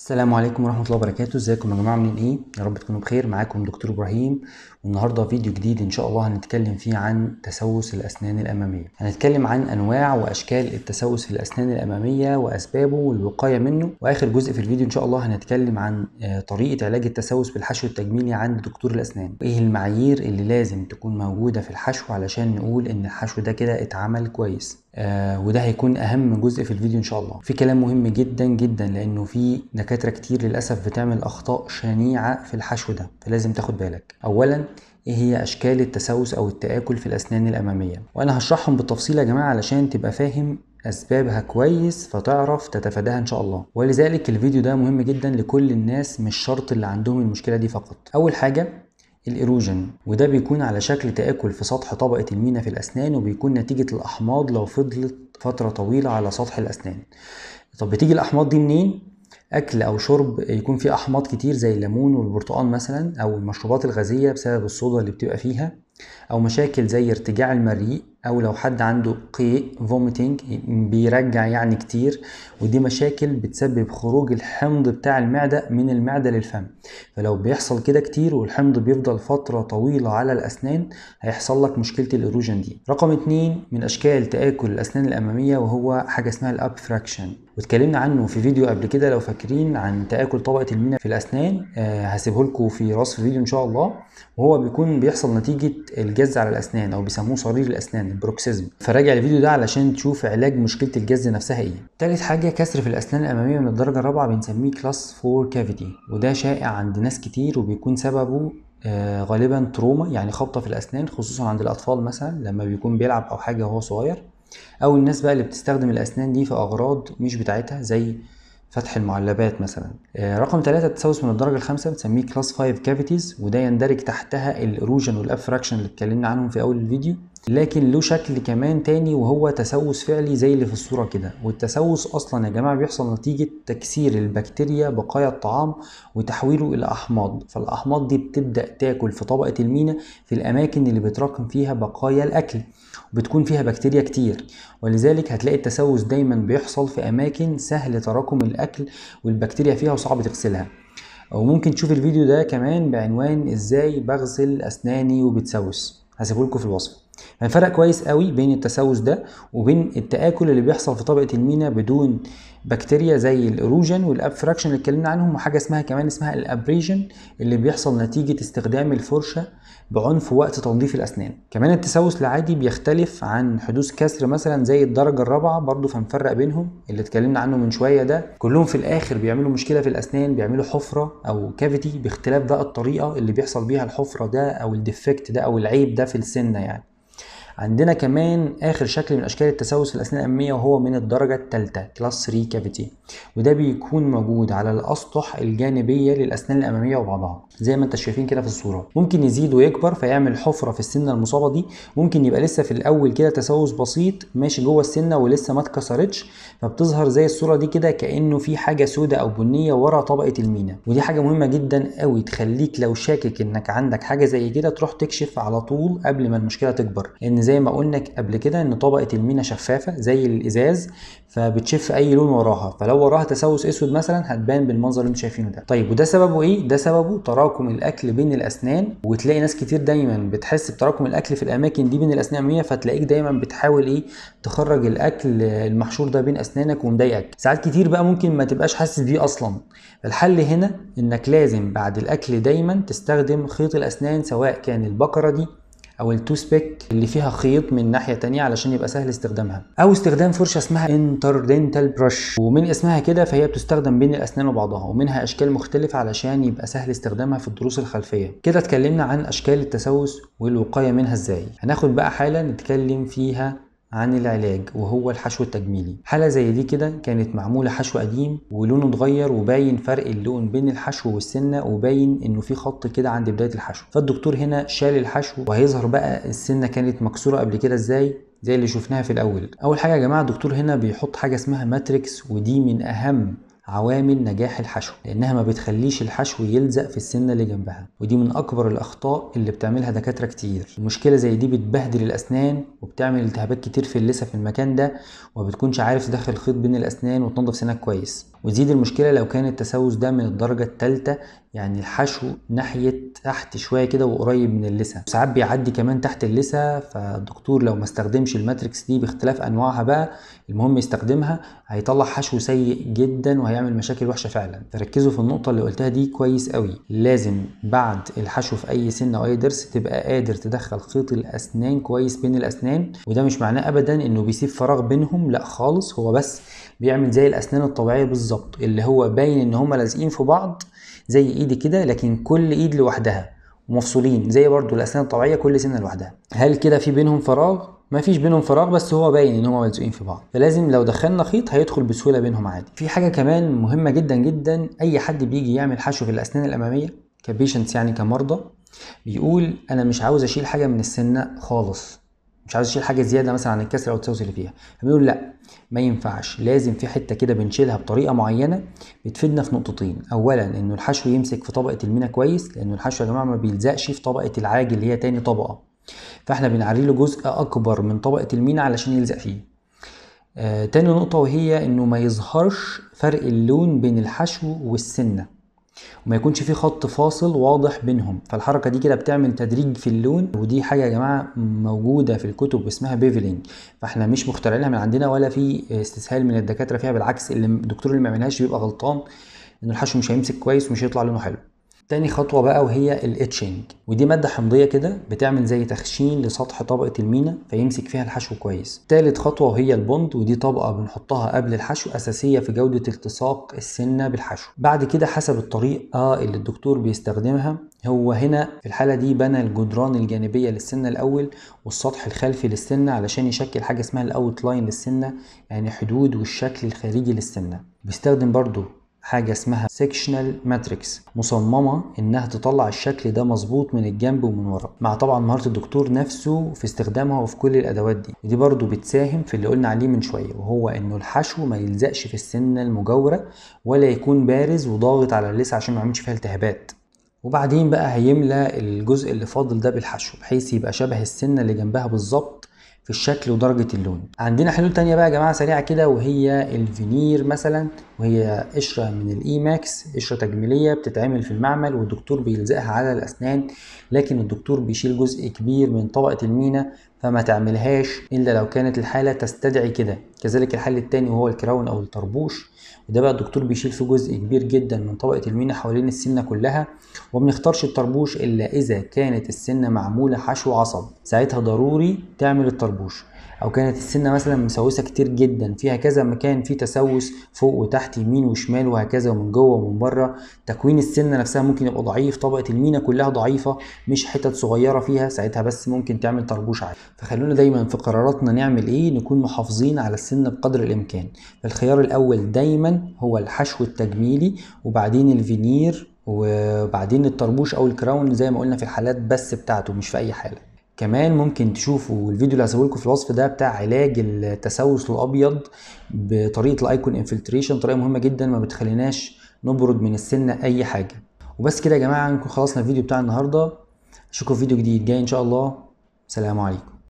السلام عليكم ورحمة الله وبركاته ازيكم يا جماعة عاملين ايه؟ يا رب تكونوا بخير معاكم دكتور ابراهيم والنهاردة فيديو جديد ان شاء الله هنتكلم فيه عن تسوس الاسنان الامامية هنتكلم عن انواع واشكال التسوس في الاسنان الامامية واسبابه والوقاية منه واخر جزء في الفيديو ان شاء الله هنتكلم عن آه، طريقة علاج التسوس بالحشو التجميلي عند دكتور الاسنان وايه المعايير اللي لازم تكون موجودة في الحشو علشان نقول ان الحشو ده كده اتعمل كويس آه وده هيكون اهم جزء في الفيديو ان شاء الله في كلام مهم جدا جدا لانه في دكاتره كتير للاسف بتعمل اخطاء شنيعه في الحشو ده فلازم تاخد بالك اولا ايه هي اشكال التسوس او التاكل في الاسنان الاماميه وانا هشرحهم بالتفصيل يا جماعه علشان تبقى فاهم اسبابها كويس فتعرف تتفاداها ان شاء الله ولذلك الفيديو ده مهم جدا لكل الناس مش شرط اللي عندهم المشكله دي فقط اول حاجه الايروجن وده بيكون على شكل تآكل في سطح طبقة المينا في الأسنان وبيكون نتيجة الأحماض لو فضلت فترة طويلة على سطح الأسنان طب بتيجي الأحماض دي منين؟ اكل او شرب يكون فيه احماض كتير زي الليمون والبرتقال مثلا او المشروبات الغازيه بسبب الصودا اللي بتبقى فيها أو مشاكل زي ارتجاع المريء أو لو حد عنده قيء فوميتنج بيرجع يعني كتير ودي مشاكل بتسبب خروج الحمض بتاع المعدة من المعدة للفم فلو بيحصل كده كتير والحمض بيفضل فترة طويلة على الأسنان هيحصل لك مشكلة الاروجن دي رقم اتنين من أشكال تآكل الأسنان الأمامية وهو حاجة اسمها الأب فراكشن واتكلمنا عنه في فيديو قبل كده لو فاكرين عن تآكل طبقة المينا في الأسنان آه، هسيبه لكم في راس فيديو إن شاء الله وهو بيكون بيحصل نتيجة الجز على الاسنان او بيسموه صرير الاسنان البروكسيزم فراجع الفيديو ده علشان تشوف علاج مشكله الجز نفسها ايه ثالث حاجه كسر في الاسنان الاماميه من الدرجه الرابعه بنسميه كلاس 4 كافيتي وده شائع عند ناس كتير وبيكون سببه آه غالبا تروما يعني خبطه في الاسنان خصوصا عند الاطفال مثلا لما بيكون بيلعب او حاجه وهو صغير او الناس بقى اللي بتستخدم الاسنان دي في اغراض مش بتاعتها زي فتح المعلبات مثلا آه، رقم ثلاثة التسوس من الدرجة الخامسة بنسميه كلاس 5 كافيتيز وده يندرج تحتها الاروجن والابفراكشن اللي اتكلمنا عنهم في اول الفيديو لكن له شكل كمان تاني وهو تسوس فعلي زي اللي في الصورة كده والتسوس اصلا يا جماعة بيحصل نتيجة تكسير البكتيريا بقايا الطعام وتحويله الى احماض فالاحماض دي بتبدأ تاكل في طبقة المينا في الاماكن اللي بيتراكم فيها بقايا الاكل وبتكون فيها بكتيريا كتير ولذلك هتلاقي التسوس دايما بيحصل في اماكن سهل تراكم الاكل والبكتيريا فيها وصعب تغسلها وممكن تشوف الفيديو ده كمان بعنوان ازاي بغسل اسناني وبتسوس لكم في الوصف هنفرق يعني كويس قوي بين التسوس ده وبين التآكل اللي بيحصل في طبقة المينا بدون بكتيريا زي الاروجن والابفراكشن اللي اتكلمنا عنهم وحاجه اسمها كمان اسمها الابريجن اللي بيحصل نتيجه استخدام الفرشه بعنف وقت تنظيف الاسنان كمان التسوس العادي بيختلف عن حدوث كسر مثلا زي الدرجه الرابعه برضو فنفرق بينهم اللي اتكلمنا عنه من شويه ده كلهم في الاخر بيعملوا مشكله في الاسنان بيعملوا حفره او كافيتي باختلاف بقى الطريقه اللي بيحصل بيها الحفره ده او الديفكت ده او العيب ده في السنه يعني عندنا كمان اخر شكل من اشكال التسوس في الاسنان الاماميه وهو من الدرجه الثالثه كلاس 3 كافيتي وده بيكون موجود على الاسطح الجانبيه للاسنان الاماميه وبعضها زي ما انت شايفين كده في الصوره ممكن يزيد ويكبر فيعمل حفره في السنه المصابه دي ممكن يبقى لسه في الاول كده تسوس بسيط ماشي جوه السنه ولسه ما اتكسرتش فبتظهر زي الصوره دي كده كانه في حاجه سوداء او بنيه ورا طبقه المينا ودي حاجه مهمه جدا قوي تخليك لو شاكك انك عندك حاجه زي كده تروح تكشف على طول قبل ما المشكله تكبر لان زي ما قلنا قبل كده ان طبقه المينا شفافه زي الازاز فبتشف اي لون وراها فلو وراها تسوس اسود مثلا هتبان بالمنظر اللي انتم شايفينه ده طيب وده سببه ايه ده سببه تراكم الاكل بين الاسنان وتلاقي ناس كتير دايما بتحس بتراكم الاكل في الاماكن دي بين الاسنان مية فتلاقيك دايما بتحاول ايه تخرج الاكل المحشور ده بين اسنانك ومضايقك ساعات كتير بقى ممكن ما تبقاش حاسس بيه اصلا الحل هنا انك لازم بعد الاكل دايما تستخدم خيط الاسنان سواء كان البكره دي او التوثبيك اللي فيها خيط من ناحيه تانية علشان يبقى سهل استخدامها او استخدام فرشه اسمها انتردنتال برش ومن اسمها كده فهي بتستخدم بين الاسنان وبعضها ومنها اشكال مختلفه علشان يبقى سهل استخدامها في الضروس الخلفيه كده اتكلمنا عن اشكال التسوس والوقايه منها ازاي هناخد بقى حاله نتكلم فيها عن العلاج وهو الحشو التجميلي حالة زي دي كده كانت معمولة حشو قديم ولونه اتغير وباين فرق اللون بين الحشو والسنة وباين انه في خط كده عند بداية الحشو فالدكتور هنا شال الحشو وهيظهر بقى السنة كانت مكسورة قبل كده ازاي زي اللي شفناها في الاول اول حاجه يا جماعه الدكتور هنا بيحط حاجه اسمها ماتريكس ودي من اهم عوامل نجاح الحشو لانها ما بتخليش الحشو يلزق في السنه اللي جنبها ودي من اكبر الاخطاء اللي بتعملها دكاتره كتير المشكله زي دي بتبهدل الاسنان وبتعمل التهابات كتير في اللثه في المكان ده وما بتكونش عارف تدخل خيط بين الاسنان وتنضف سنك كويس وتزيد المشكلة لو كان التسوس ده من الدرجة التالتة يعني الحشو ناحية تحت شوية كده وقريب من اللسة ساعات بيعدي كمان تحت اللسة فالدكتور لو ما استخدمش الماتريكس دي باختلاف أنواعها بقى المهم يستخدمها هيطلع حشو سيء جدا وهيعمل مشاكل وحشة فعلا فركزوا في النقطة اللي قلتها دي كويس قوي لازم بعد الحشو في أي سن أو أي ضرس تبقى قادر تدخل خيط الأسنان كويس بين الأسنان وده مش معناه أبدا إنه بيسيب فراغ بينهم لا خالص هو بس بيعمل زي الأسنان الطبيعية بالظبط بالظبط اللي هو باين ان هما لازقين في بعض زي ايدي كده لكن كل ايد لوحدها ومفصولين زي برضو الاسنان الطبيعيه كل سنه لوحدها هل كده في بينهم فراغ ما فيش بينهم فراغ بس هو باين ان هما ملزوقين في بعض فلازم لو دخلنا خيط هيدخل بسهوله بينهم عادي في حاجه كمان مهمه جدا جدا اي حد بيجي يعمل حشو في الاسنان الاماميه كبيشنتس يعني كمرضى بيقول انا مش عاوز اشيل حاجه من السنه خالص مش عايز اشيل حاجه زياده مثلا عن الكسر او التساوس اللي فيها فبنقول لا ما ينفعش لازم في حته كده بنشيلها بطريقه معينه بتفيدنا في نقطتين اولا انه الحشو يمسك في طبقه المينا كويس لانه الحشو يا جماعه ما بيلزقش في طبقه العاج اللي هي تاني طبقه فاحنا بنعري له جزء اكبر من طبقه المينا علشان يلزق فيه آه تاني نقطة وهي إنه ما يظهرش فرق اللون بين الحشو والسنة وما يكونش في خط فاصل واضح بينهم فالحركة دي كده بتعمل تدريج في اللون ودي حاجة يا جماعة موجودة في الكتب اسمها بيفلينج فاحنا مش مخترعينها من عندنا ولا في استسهال من الدكاترة فيها بالعكس اللي الدكتور اللي ما بيبقى غلطان ان الحشو مش هيمسك كويس ومش هيطلع لونه حلو تاني خطوة بقى وهي الاتشنج ودي مادة حمضية كده بتعمل زي تخشين لسطح طبقة المينا فيمسك فيها الحشو كويس تالت خطوة وهي البوند ودي طبقة بنحطها قبل الحشو أساسية في جودة التصاق السنة بالحشو بعد كده حسب الطريقة اللي الدكتور بيستخدمها هو هنا في الحالة دي بنى الجدران الجانبية للسنة الأول والسطح الخلفي للسنة علشان يشكل حاجة اسمها الأوت لاين للسنة يعني حدود والشكل الخارجي للسنة بيستخدم برضو حاجة اسمها سيكشنال ماتريكس مصممة انها تطلع الشكل ده مظبوط من الجنب ومن ورا مع طبعا مهارة الدكتور نفسه في استخدامها وفي كل الادوات دي ودي برضو بتساهم في اللي قلنا عليه من شوية وهو انه الحشو ما يلزقش في السنة المجاورة ولا يكون بارز وضاغط على اللسع عشان ما يعملش فيها التهابات وبعدين بقى هيملى الجزء اللي فاضل ده بالحشو بحيث يبقى شبه السنة اللي جنبها بالظبط في الشكل ودرجة اللون عندنا حلول تانية بقى يا جماعة سريعة كده وهي الفينير مثلا وهي قشرة من الإيماكس قشرة تجميلية بتتعمل في المعمل والدكتور بيلزقها على الأسنان لكن الدكتور بيشيل جزء كبير من طبقة المينا فما تعملهاش إلا لو كانت الحالة تستدعي كده كذلك الحل التاني وهو الكراون أو الطربوش وده بقى الدكتور بيشيل فيه جزء كبير جدا من طبقة المينا حوالين السنة كلها ومنختارش الطربوش إلا إذا كانت السنة معمولة حشو عصب ساعتها ضروري تعمل الطربوش أو كانت السنة مثلا مسوسة كتير جدا فيها كذا مكان فيه تسوس فوق وتحت تحت يمين وشمال وهكذا ومن جوه ومن بره تكوين السنه نفسها ممكن يبقى ضعيف طبقه المينا كلها ضعيفه مش حتت صغيره فيها ساعتها بس ممكن تعمل طربوش عادي فخلونا دايما في قراراتنا نعمل ايه نكون محافظين على السنه بقدر الامكان فالخيار الاول دايما هو الحشو التجميلي وبعدين الفينير وبعدين الطربوش او الكراون زي ما قلنا في الحالات بس بتاعته مش في اي حاله كمان ممكن تشوفوا الفيديو اللي هسويه لكم في الوصف ده بتاع علاج التسوس الابيض بطريقه الايكون انفلتريشن طريقه مهمه جدا ما بتخليناش نبرد من السنه اي حاجه وبس كده يا جماعه نكون خلصنا الفيديو بتاع النهارده اشوفكم في فيديو جديد جاي ان شاء الله سلام عليكم